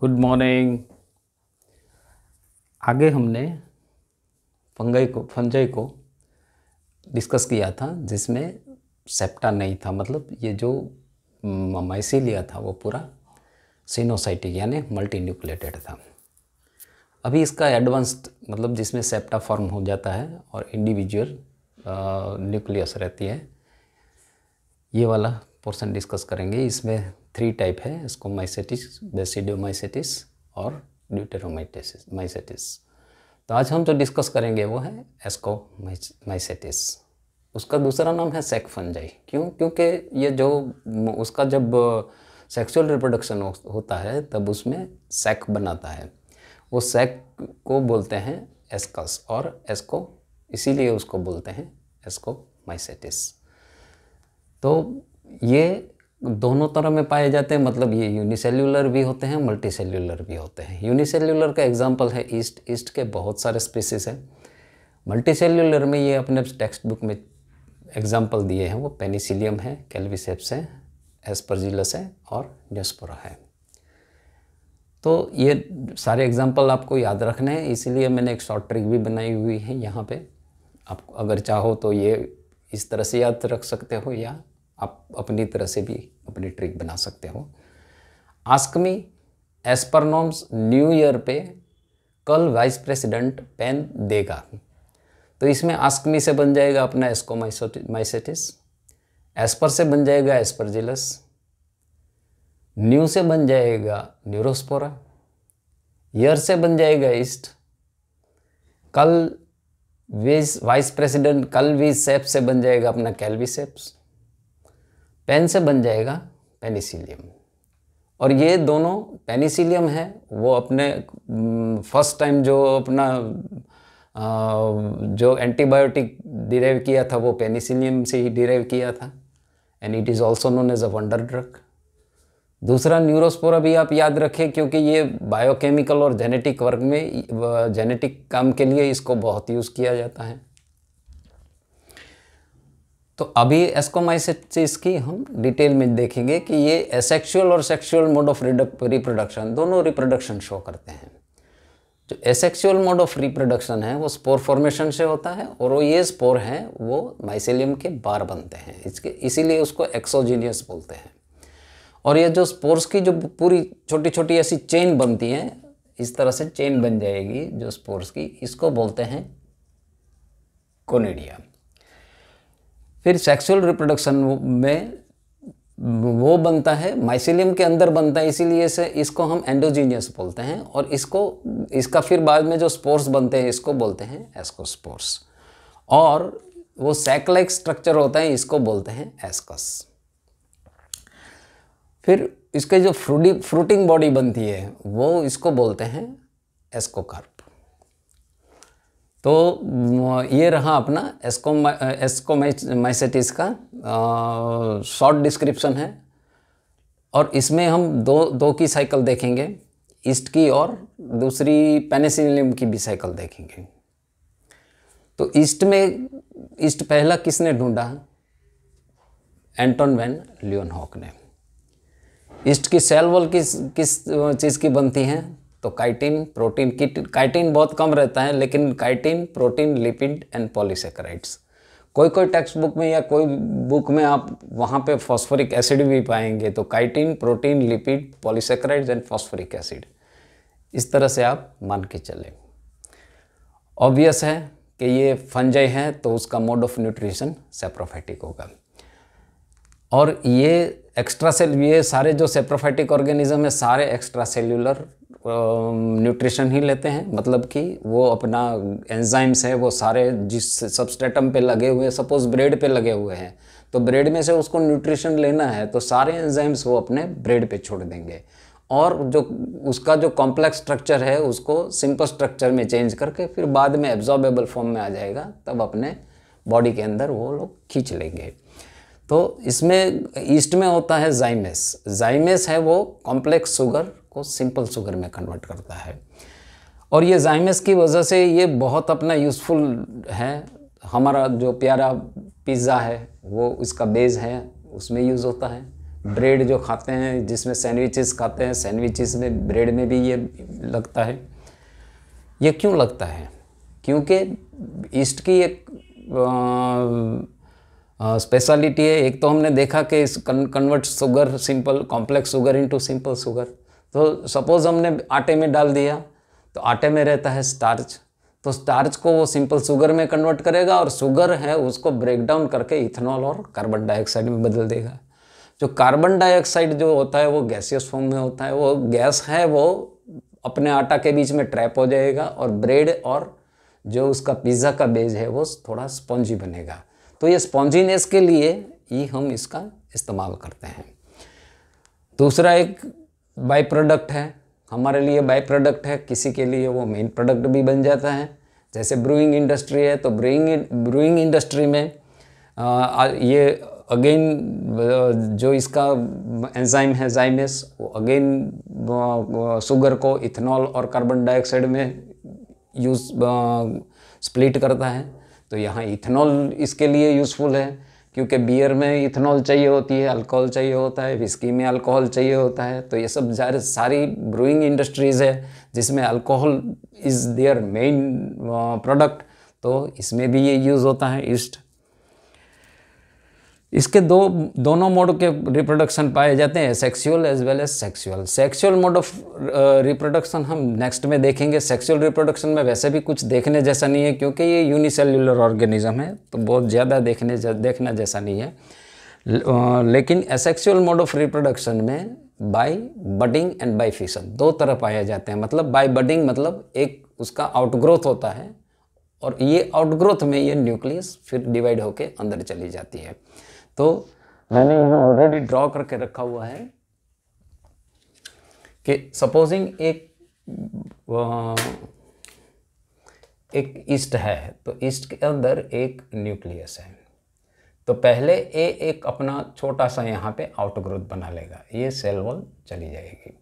good morning आगे हमने fungi को फंजय को डिस्कस किया था जिसमें सेप्टा नहीं था मतलब ये जो लिया था वो पूरा सिनोसाइटिक यानी मल्टी न्यूक्लेटेड था अभी इसका एडवांस्ड मतलब जिसमें सेप्टा फॉर्म हो जाता है और इंडिविजुअल न्यूक्लियस रहती है ये वाला पोर्शन डिस्कस करेंगे इसमें थ्री टाइप है इसको माइसेटिस बेसिडियोमाइसेटिस और ड्यूटेरोमाइटेसिस माइसेटिस तो आज हम जो डिस्कस करेंगे वो है एस्को माइसेटिस उसका दूसरा नाम है सेक फंजाई क्यों क्योंकि ये जो उसका जब सेक्सुअल रिप्रोडक्शन होता है तब उसमें सेक बनाता है वो सेक को बोलते हैं एस्कस और एस्को इसीलिए उसको बोलते हैं एस्को माइसेटिस तो ये दोनों तरह में पाए जाते हैं मतलब ये यूनिसेल्यूलर भी होते हैं मल्टीसेल्यूलर भी होते हैं यूनिसेल्यूलर का एग्जाम्पल है ईस्ट ईस्ट के बहुत सारे स्पीसीज हैं मल्टीसेल्यूलर में ये अपने टेक्स्ट बुक में एग्जाम्पल दिए हैं वो पेनिसिलियम है कैलविसेप्स है एस्परजिलस है और न्यूस्पोरा है तो ये सारे एग्जाम्पल आपको याद रखने हैं इसीलिए मैंने एक शॉर्ट ट्रिक भी बनाई हुई है यहाँ पे आप अगर चाहो तो ये इस तरह से याद रख सकते हो या आप अपनी तरह से भी अपनी ट्रिक बना सकते हो ask me as per new year पे कल वाइस प्रेसिडेंट पेन देगा तो इसमें आस्कमी से बन जाएगा अपना एस्को माइसेटिस एस्पर से बन जाएगा एस्परजिलस न्यू से बन जाएगा न्यूरोस्पोरा ईयर से बन जाएगा ईस्ट कल वाइस प्रेसिडेंट कल वी सेप से बन जाएगा अपना कैलवी सेप्स पेन से बन जाएगा पेनिसिलियम और ये दोनों पेनिसिलियम है वो अपने फर्स्ट टाइम जो अपना जो एंटीबायोटिक डिराइव किया था वो पेनिसिलियम से ही डिराइव किया था and it is also known as a wonder drug दूसरा न्यूरोस्पोरा भी आप याद रखें क्योंकि ये बायोकेमिकल और जेनेटिक वर्क में जेनेटिक काम के लिए इसको बहुत यूज़ किया जाता है तो अभी एस्कोमाइसिस की हम डिटेल में देखेंगे कि ये एसेक्सुअल और सेक्सुअल मोड ऑफ रिप्रोडक्शन दोनों रिप्रोडक्शन शो करते हैं जो एसेक्सुअल मोड ऑफ रिप्रोडक्शन है वो स्पोर फॉर्मेशन से होता है और वो ये स्पोर हैं वो माइसेलियम के बार बनते हैं इसके इसीलिए उसको एक्सोजीनियस बोलते हैं और ये जो स्पोर्स की जो पूरी छोटी छोटी ऐसी चेन बनती हैं इस तरह से चेन बन जाएगी जो स्पोर्स की इसको बोलते हैं कोनेडिया फिर सेक्सुअल रिप्रोडक्शन में वो बनता है माइसिलियम के अंदर बनता है इसीलिए से इसको हम एंडोजीनियस बोलते हैं और इसको इसका फिर बाद में जो स्पोर्स बनते हैं इसको बोलते हैं एस्कोस्पोर्स और वो सैक स्ट्रक्चर होता है इसको बोलते हैं एस्कस फिर इसके जो फ्रूटी फ्रूटिंग बॉडी बनती है वो इसको बोलते हैं एस्कोकार्प तो ये रहा अपना एस्को एस्को माइसेटिस का शॉर्ट डिस्क्रिप्शन है और इसमें हम दो दो की साइकिल देखेंगे ईस्ट की और दूसरी पेनिसिलिन की भी साइकिल देखेंगे तो ईस्ट में ईस्ट पहला किसने ढूंढा एंटोन वैन लियोन हॉक ने ईस्ट की सेल वॉल किस किस चीज़ की बनती हैं तो काइटिन प्रोटीन किट काइटिन बहुत कम रहता है लेकिन chitin protein lipid and polysaccharides कोई कोई टेक्स्ट बुक में या कोई बुक में आप वहाँ पे फॉस्फोरिक एसिड भी पाएंगे तो chitin protein lipid polysaccharides and phosphoric acid इस तरह से आप मान के चलें ऑब्वियस है कि ये फंजय है तो उसका मोड ऑफ न्यूट्रिशन सेप्रोफाइटिक होगा और ये एक्स्ट्रा सेल ये सारे जो सेप्रोफाइटिक ऑर्गेनिज्म है सारे एक्स्ट्रा सेल्यूलर न्यूट्रिशन ही लेते हैं मतलब कि वो अपना एंजाइम्स है वो सारे जिस सबस्टेटम पे लगे हुए हैं सपोज ब्रेड पे लगे हुए हैं तो ब्रेड में से उसको न्यूट्रिशन लेना है तो सारे एंजाइम्स वो अपने ब्रेड पे छोड़ देंगे और जो उसका जो कॉम्प्लेक्स स्ट्रक्चर है उसको सिंपल स्ट्रक्चर में चेंज करके फिर बाद में एब्जॉर्बेबल फॉर्म में आ जाएगा तब अपने बॉडी के अंदर वो लोग खींच लेंगे तो इसमें ईस्ट में होता है जाइमेस जाइमेस है वो कॉम्प्लेक्स शुगर को सिंपल शुगर में कन्वर्ट करता है और ये जाइमेस की वजह से ये बहुत अपना यूज़फुल है हमारा जो प्यारा पिज़्ज़ा है वो इसका बेस है उसमें यूज़ होता है ब्रेड जो खाते हैं जिसमें सैंडविचेस खाते हैं सैंडविचेस में ब्रेड में भी ये लगता है ये क्यों लगता है क्योंकि ईस्ट की एक आ, स्पेशलिटी uh, है एक तो हमने देखा कि इस convert sugar simple complex sugar into simple sugar तो सपोज़ हमने आटे में डाल दिया तो आटे में रहता है स्टार्च तो स्टार्च को वो सिंपल शुगर में कन्वर्ट करेगा और शुगर है उसको ब्रेक डाउन करके इथेनॉल और कार्बन डाइऑक्साइड में बदल देगा जो कार्बन डाइऑक्साइड जो होता है वो गैसियस फॉर्म में होता है वो गैस है वो अपने आटा के बीच में ट्रैप हो जाएगा और ब्रेड और जो उसका पिज़्ज़ा का बेज है वो थोड़ा स्पॉन्जी बनेगा तो ये स्पॉन्जीनेस के लिए ही हम इसका इस्तेमाल करते हैं दूसरा एक बाई प्रोडक्ट है हमारे लिए बाई प्रोडक्ट है किसी के लिए वो मेन प्रोडक्ट भी बन जाता है जैसे ब्रूइंग इंडस्ट्री है तो ब्रूइंग ब्रूइंग इंडस्ट्री में आ, ये अगेन जो इसका एंजाइम है जाइमेस वो अगेन शुगर को इथेनॉल और कार्बन डाइऑक्साइड में यूज स्प्लिट करता है तो यहाँ इथेनॉल इसके लिए यूज़फुल है क्योंकि बियर में इथेनॉल चाहिए होती है अल्कोहल चाहिए होता है विस्की में अल्कोहल चाहिए होता है तो ये सब सारी ब्रूइंग इंडस्ट्रीज़ है जिसमें alcohol is their main product तो इसमें भी ये यूज़ होता है ईस्ट इसके दो दोनों मोड के रिप्रोडक्शन पाए जाते हैं sexual as well as sexual sexual mode of reproduction हम नेक्स्ट में देखेंगे सेक्सुअल रिप्रोडक्शन में वैसे भी कुछ देखने जैसा नहीं है क्योंकि ये यूनिसेल्युलर ऑर्गेनिज्म है तो बहुत ज़्यादा देखने जा, देखना जैसा नहीं है लेकिन एसेक्सुअल मोड ऑफ रिप्रोडक्शन में by budding and by fission दो तरह पाए जाते हैं मतलब बाय बडिंग मतलब एक उसका आउटग्रोथ होता है और ये आउटग्रोथ में ये न्यूक्लियस फिर डिवाइड होकर अंदर चली जाती है तो मैंने यहाँ ऑलरेडी ड्रॉ करके रखा हुआ है कि सपोजिंग एक एक ईस्ट है तो ईस्ट के अंदर एक न्यूक्लियस है तो पहले ये एक अपना छोटा सा यहाँ पे आउटग्रोथ बना लेगा ये सेल वॉल चली जाएगी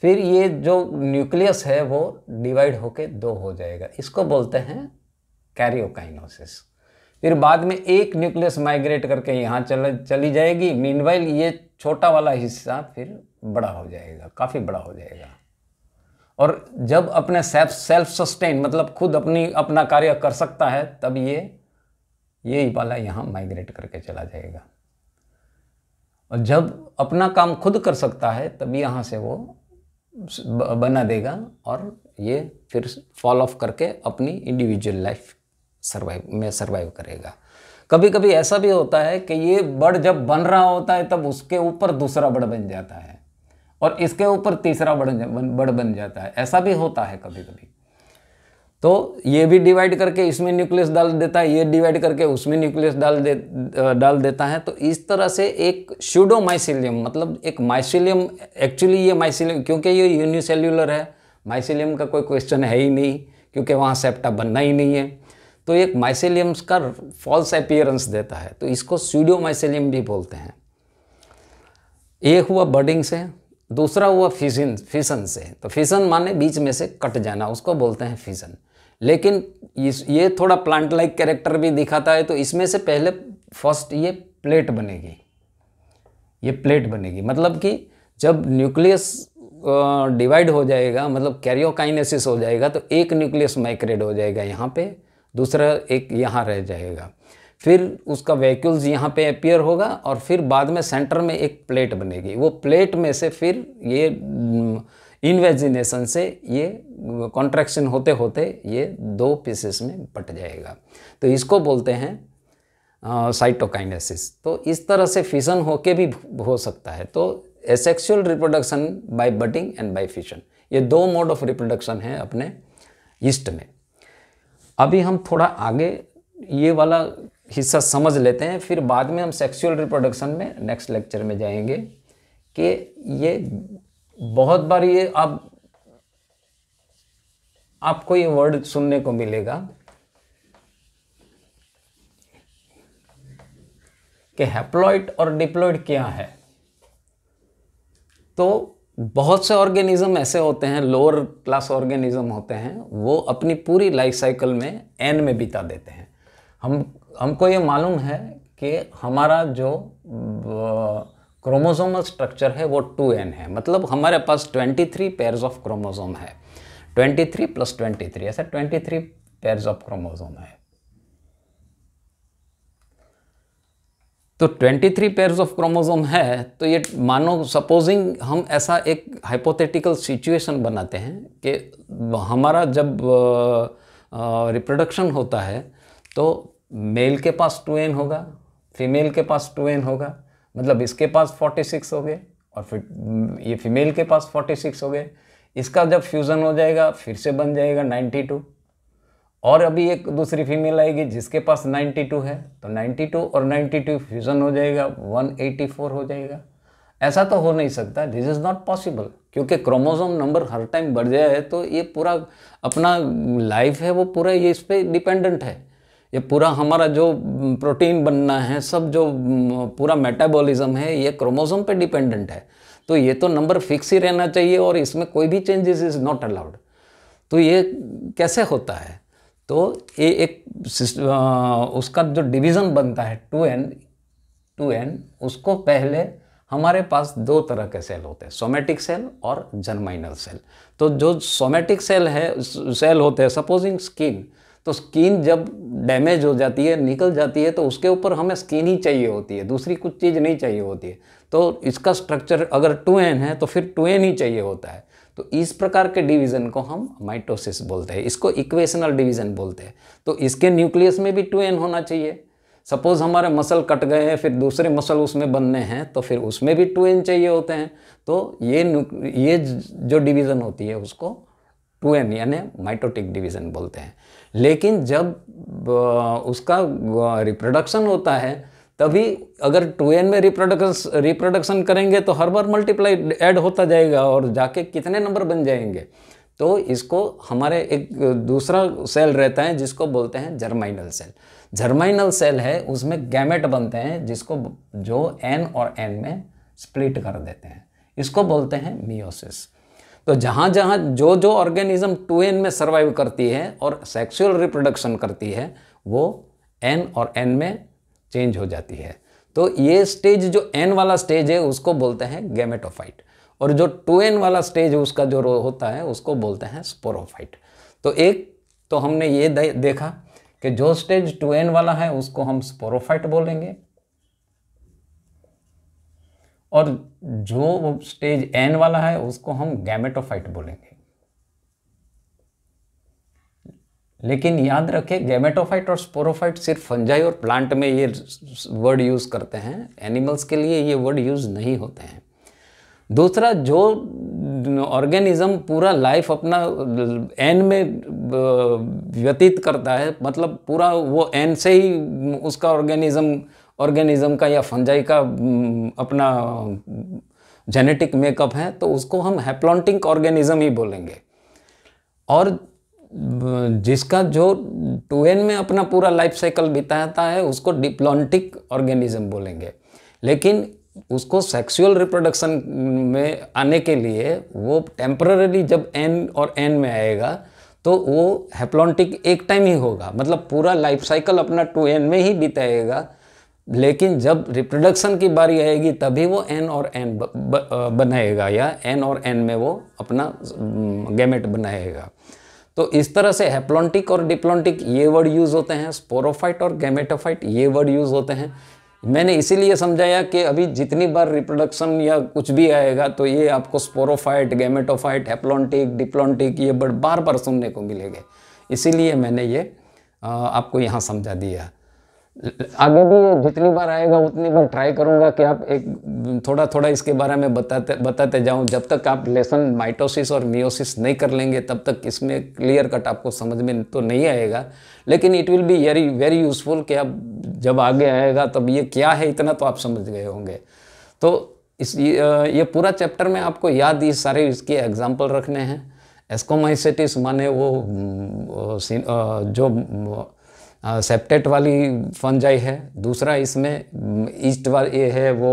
फिर ये जो न्यूक्लियस है वो डिवाइड होके दो हो जाएगा इसको बोलते हैं कैरियोकाइनोसिस फिर बाद में एक न्यूक्लियस माइग्रेट करके यहाँ चल चली जाएगी मीनवाइल ये छोटा वाला हिस्सा फिर बड़ा हो जाएगा काफ़ी बड़ा हो जाएगा और जब अपने सेल्फ सेल्फ सस्टेन मतलब खुद अपनी अपना कार्य कर सकता है तब ये ये वाला यहाँ माइग्रेट करके चला जाएगा और जब अपना काम खुद कर सकता है तब यहाँ से वो बना देगा और ये फिर फॉलो ऑफ करके अपनी इंडिविजुअल लाइफ सर्वाइव में सर्वाइव करेगा कभी कभी ऐसा भी होता है कि ये बड़ जब बन रहा होता है तब उसके ऊपर दूसरा बड़ बन जाता है और इसके ऊपर तीसरा बड़ बड़ बन जाता है ऐसा भी होता है कभी कभी तो ये भी डिवाइड करके इसमें न्यूक्लियस डाल देता है ये डिवाइड करके उसमें न्यूक्लियस डाल दे डाल देता है तो इस तरह से एक शूडो माइसिलियम मतलब एक माइसिलियम एक्चुअली ये माइसिलियम क्योंकि ये यूनिसेल्यूलर है माइसिलियम का कोई क्वेश्चन है ही नहीं क्योंकि वहाँ सेप्टा बनना ही नहीं है तो एक माइसेलियम्स का फॉल्स अपियरेंस देता है तो इसको सीडियो माइसेलियम भी बोलते हैं एक हुआ बर्डिंग से दूसरा हुआ फिजन फिसन से तो फिसन माने बीच में से कट जाना उसको बोलते हैं फिजन लेकिन इस ये थोड़ा प्लांट लाइक कैरेक्टर भी दिखाता है तो इसमें से पहले फर्स्ट ये प्लेट बनेगी ये प्लेट बनेगी मतलब कि जब न्यूक्लियस डिवाइड हो जाएगा मतलब कैरियोकाइनेसिस हो जाएगा तो एक न्यूक्लियस माइक्रेड हो जाएगा यहाँ पे दूसरा एक यहाँ रह जाएगा फिर उसका वैक्यूल्स यहाँ पे अपियर होगा और फिर बाद में सेंटर में एक प्लेट बनेगी वो प्लेट में से फिर ये इन्वेजिनेशन से ये कॉन्ट्रैक्शन होते होते ये दो पीसेस में बट जाएगा तो इसको बोलते हैं साइटोकाइनेसिस तो इस तरह से फिशन होके भी हो सकता है तो asexual reproduction by budding and by fission ये दो मोड ऑफ रिप्रोडक्शन है अपने ईस्ट में अभी हम थोड़ा आगे ये वाला हिस्सा समझ लेते हैं फिर बाद में हम सेक्सुअल रिप्रोडक्शन में नेक्स्ट लेक्चर में जाएंगे कि ये बहुत बार ये आप आपको ये वर्ड सुनने को मिलेगा कि हैप्लॉइड और डिप्लॉइड क्या है तो बहुत से ऑर्गेनिज्म ऐसे होते हैं लोअर क्लास ऑर्गेनिज्म होते हैं वो अपनी पूरी लाइफ साइकिल में एन में बिता देते हैं हम हमको ये मालूम है कि हमारा जो क्रोमोसोमल स्ट्रक्चर है वो टू एन है मतलब हमारे पास twenty three pairs of chromosome है twenty three plus twenty three ऐसा twenty three pairs of chromosome है तो 23 थ्री पेयर्स ऑफ क्रोमोजोम है तो ये मानो सपोजिंग हम ऐसा एक हाइपोथेटिकल सिचुएशन बनाते हैं कि हमारा जब रिप्रोडक्शन होता है तो मेल के पास टू एन होगा फीमेल के पास टू एन होगा मतलब इसके पास 46 हो गए और फिर ये फीमेल के पास 46 हो गए इसका जब फ्यूज़न हो जाएगा फिर से बन जाएगा 92 और अभी एक दूसरी फीमेल आएगी जिसके पास 92 है तो 92 और 92 फ्यूज़न हो जाएगा 184 हो जाएगा ऐसा तो हो नहीं सकता दिस इज़ नॉट पॉसिबल क्योंकि क्रोमोसोम नंबर हर टाइम बढ़ जाए तो ये पूरा अपना लाइफ है वो पूरा ये इस पर डिपेंडेंट है ये पूरा हमारा जो प्रोटीन बनना है सब जो पूरा मेटाबॉलिज्म है ये क्रोमोसोम पे डिपेंडेंट है तो ये तो नंबर फिक्स ही रहना चाहिए और इसमें कोई भी चेंजेस इज़ नॉट अलाउड तो ये कैसे होता है तो ये एक उसका जो डिवीज़न बनता है टू एन टू एन उसको पहले हमारे पास दो तरह के सेल होते हैं सोमेटिक सेल और जर्माइनल सेल तो जो सोमेटिक सेल है सेल होते हैं सपोजिंग स्किन तो स्किन जब डैमेज हो जाती है निकल जाती है तो उसके ऊपर हमें स्किन ही चाहिए होती है दूसरी कुछ चीज़ नहीं चाहिए होती है तो इसका स्ट्रक्चर अगर टू एन है तो फिर टू एन ही चाहिए होता है तो इस प्रकार के डिवीजन को हम माइटोसिस बोलते हैं इसको इक्वेशनल डिवीजन बोलते हैं तो इसके न्यूक्लियस में भी टू एन होना चाहिए सपोज हमारे मसल कट गए हैं फिर दूसरे मसल उसमें बनने हैं तो फिर उसमें भी टू एन चाहिए होते हैं तो ये ये जो डिवीज़न होती है उसको टू एन यानी माइटोटिक डिवीज़न बोलते हैं लेकिन जब उसका रिप्रोडक्शन होता है तभी अगर टू एन में रिप्रोडक्शन रिप्रोडक्शन करेंगे तो हर बार मल्टीप्लाई ऐड होता जाएगा और जाके कितने नंबर बन जाएंगे तो इसको हमारे एक दूसरा सेल रहता है जिसको बोलते हैं जर्माइनल सेल जर्माइनल सेल है उसमें गैमेट बनते हैं जिसको जो एन और एन में स्प्लिट कर देते हैं इसको बोलते हैं मियोसिस तो जहाँ जहाँ जो जो ऑर्गेनिज्म टू एन में सर्वाइव करती है और सेक्सुअल रिप्रोडक्शन करती है वो एन और एन में चेंज हो जाती है तो ये स्टेज जो एन वाला स्टेज है उसको बोलते हैं गैमेटोफाइट और जो टू एन वाला स्टेज उसका जो होता है उसको बोलते हैं स्पोरोफाइट तो एक तो हमने ये देखा कि जो स्टेज टू एन वाला है उसको हम स्पोरोफाइट बोलेंगे और जो स्टेज एन वाला है उसको हम गैमेटोफाइट बोलेंगे लेकिन याद रखें गैमेटोफाइट और स्पोरोफाइट सिर्फ फंजाई और प्लांट में ये वर्ड यूज़ करते हैं एनिमल्स के लिए ये वर्ड यूज़ नहीं होते हैं दूसरा जो ऑर्गेनिज़्म पूरा लाइफ अपना एन में व्यतीत करता है मतलब पूरा वो एन से ही उसका ऑर्गेनिज्म ऑर्गेनिज्म का या फंजाई का अपना जेनेटिक मेकअप है तो उसको हम हैप्लॉन्टिंग ऑर्गेनिज़म ही बोलेंगे और जिसका जो टू एन में अपना पूरा लाइफ साइकिल बिताता है उसको डिप्लॉन्टिक ऑर्गेनिज्म बोलेंगे लेकिन उसको सेक्सुअल रिप्रोडक्शन में आने के लिए वो टेम्पररीली जब एन और एन में आएगा तो वो हेप्लॉन्टिक एक टाइम ही होगा मतलब पूरा लाइफ साइकिल अपना टू एन में ही बिताएगा लेकिन जब रिप्रोडक्शन की बारी आएगी तभी वो एन और एन बनाएगा या एन और एन में वो अपना गैमेट बनाएगा तो इस तरह से हेप्लॉन्टिक और डिप्लॉन्टिक ये वर्ड यूज़ होते हैं स्पोरोफाइट और गैमेटोफाइट ये वर्ड यूज़ होते हैं मैंने इसीलिए समझाया कि अभी जितनी बार रिप्रोडक्शन या कुछ भी आएगा तो ये आपको स्पोरोफाइट गैमेटोफाइट हेप्लॉन्टिक डिप्लॉन्टिक ये वर्ड बार बार सुनने को मिलेंगे इसीलिए मैंने ये आपको यहाँ समझा दिया आगे भी जितनी बार आएगा उतनी बार ट्राई करूंगा कि आप एक थोड़ा थोड़ा इसके बारे में बताते बताते जाऊं जब तक आप लेसन माइटोसिस और मियोसिस नहीं कर लेंगे तब तक इसमें क्लियर कट आपको समझ में तो नहीं आएगा लेकिन it will be very very useful कि आप जब आगे आएगा तब ये क्या है इतना तो आप समझ गए होंगे तो इस ये पूरा चैप्टर में आपको याद ये सारे इसके एग्जाम्पल रखने हैं एस्कोमाइसेटिस माने वो जो सेप्टेट वाली फंजाई है दूसरा इसमें ईस्ट वाली ये है वो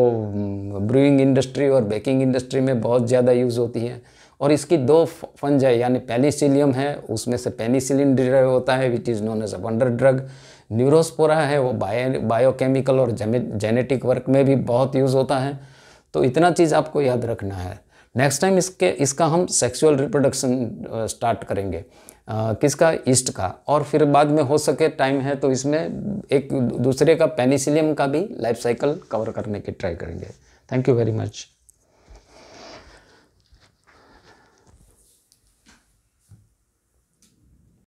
ब्रूइंग इंडस्ट्री और बेकिंग इंडस्ट्री में बहुत ज़्यादा यूज़ होती है और इसकी दो फंजाई यानी पेनिसिलियम है उसमें से पेनिसिलिन डिराइव होता है which is known as a wonder drug neurospora है वो बायो बायोकेमिकल और जेनेटिक वर्क में भी बहुत यूज़ होता है तो इतना चीज़ आपको याद रखना है नेक्स्ट टाइम इसके इसका हम सेक्सुअल रिप्रोडक्शन स्टार्ट करेंगे Uh, किसका ईस्ट का और फिर बाद में हो सके टाइम है तो इसमें एक दूसरे का पेनिसिलियम का भी लाइफ साइकिल कवर करने की ट्राई करेंगे थैंक यू वेरी मच